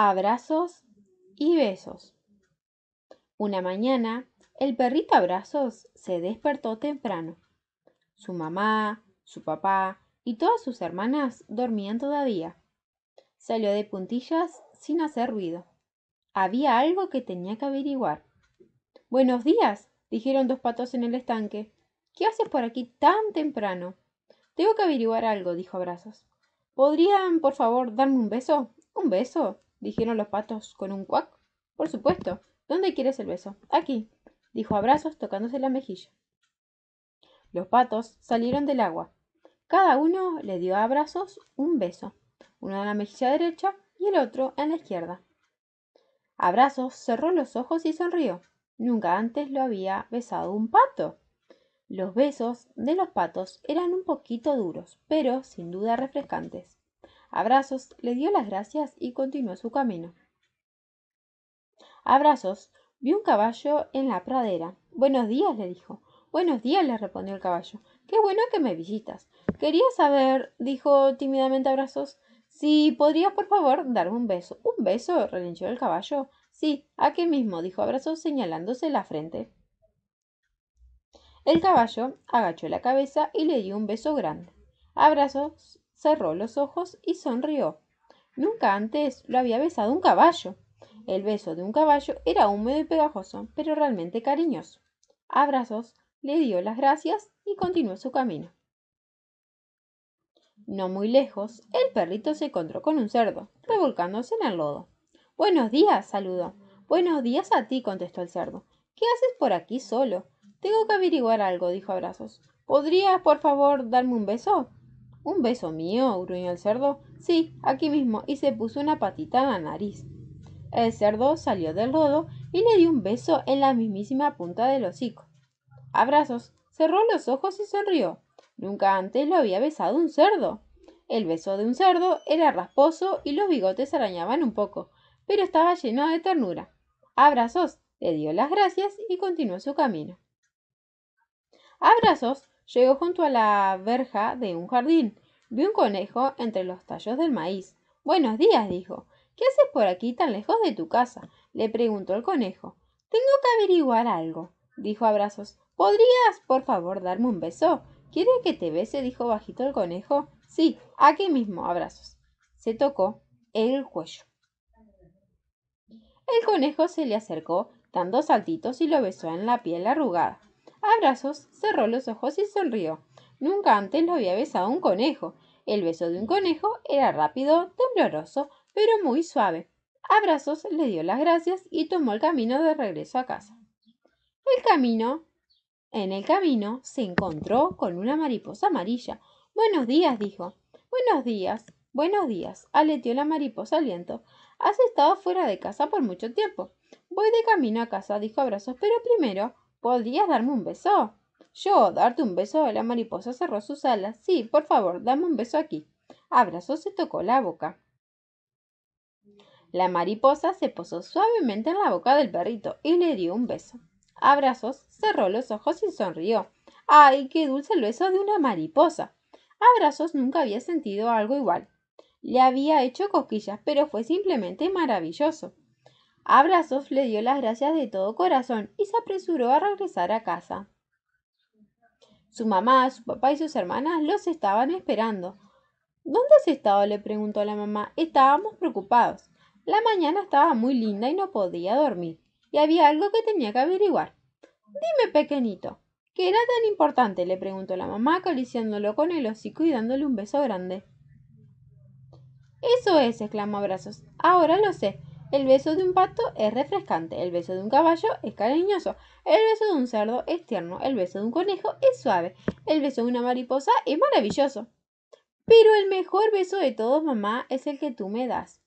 Abrazos y besos. Una mañana, el perrito Abrazos se despertó temprano. Su mamá, su papá y todas sus hermanas dormían todavía. Salió de puntillas sin hacer ruido. Había algo que tenía que averiguar. Buenos días, dijeron dos patos en el estanque. ¿Qué haces por aquí tan temprano? Tengo que averiguar algo, dijo Abrazos. ¿Podrían, por favor, darme un beso? ¿Un beso? dijeron los patos con un cuac. Por supuesto. ¿Dónde quieres el beso? Aquí, dijo Abrazos tocándose la mejilla. Los patos salieron del agua. Cada uno le dio a Abrazos un beso, uno en la mejilla derecha y el otro en la izquierda. Abrazos cerró los ojos y sonrió. Nunca antes lo había besado un pato. Los besos de los patos eran un poquito duros, pero sin duda refrescantes. Abrazos le dio las gracias y continuó su camino. Abrazos vio un caballo en la pradera. Buenos días, le dijo. Buenos días, le respondió el caballo. Qué bueno que me visitas. Quería saber, dijo tímidamente Abrazos, si podrías por favor darme un beso. ¿Un beso? relinchó el caballo. Sí, aquí mismo, dijo Abrazos señalándose la frente. El caballo agachó la cabeza y le dio un beso grande. Abrazos cerró los ojos y sonrió. Nunca antes lo había besado un caballo. El beso de un caballo era húmedo y pegajoso, pero realmente cariñoso. Abrazos, le dio las gracias y continuó su camino. No muy lejos, el perrito se encontró con un cerdo, revolcándose en el lodo. Buenos días, saludó. Buenos días a ti, contestó el cerdo. ¿Qué haces por aquí solo? Tengo que averiguar algo, dijo Abrazos. ¿Podrías, por favor, darme un beso? ¿Un beso mío? gruñó el cerdo. Sí, aquí mismo, y se puso una patita en la nariz. El cerdo salió del rodo y le dio un beso en la mismísima punta del hocico. Abrazos, cerró los ojos y sonrió. Nunca antes lo había besado un cerdo. El beso de un cerdo era rasposo y los bigotes arañaban un poco, pero estaba lleno de ternura. Abrazos le dio las gracias y continuó su camino. Abrazos Llegó junto a la verja de un jardín. Vio un conejo entre los tallos del maíz. Buenos días, dijo. ¿Qué haces por aquí tan lejos de tu casa? le preguntó el conejo. Tengo que averiguar algo, dijo Abrazos. ¿Podrías, por favor, darme un beso? ¿Quiere que te bese? dijo bajito el conejo. Sí, aquí mismo, Abrazos. Se tocó el cuello. El conejo se le acercó, dando saltitos, y lo besó en la piel arrugada abrazos, cerró los ojos y sonrió. Nunca antes lo había besado un conejo. El beso de un conejo era rápido, tembloroso, pero muy suave. Abrazos le dio las gracias y tomó el camino de regreso a casa. El camino. En el camino se encontró con una mariposa amarilla. Buenos días, dijo. Buenos días, buenos días, aleteó la mariposa aliento. Has estado fuera de casa por mucho tiempo. Voy de camino a casa, dijo Abrazos, pero primero ¿Podrías darme un beso? Yo, darte un beso. La mariposa cerró sus alas. Sí, por favor, dame un beso aquí. Abrazos se tocó la boca. La mariposa se posó suavemente en la boca del perrito y le dio un beso. Abrazos cerró los ojos y sonrió. ¡Ay, qué dulce el beso de una mariposa! Abrazos nunca había sentido algo igual. Le había hecho cosquillas, pero fue simplemente maravilloso. Abrazos le dio las gracias de todo corazón y se apresuró a regresar a casa. Su mamá, su papá y sus hermanas los estaban esperando. ¿Dónde has estado? le preguntó la mamá. Estábamos preocupados. La mañana estaba muy linda y no podía dormir, y había algo que tenía que averiguar. Dime, pequeñito, ¿qué era tan importante? le preguntó la mamá, acariciándolo con el hocico y dándole un beso grande. Eso es, exclamó Abrazos. Ahora lo sé. El beso de un pato es refrescante, el beso de un caballo es cariñoso, el beso de un cerdo es tierno, el beso de un conejo es suave, el beso de una mariposa es maravilloso. Pero el mejor beso de todos, mamá, es el que tú me das.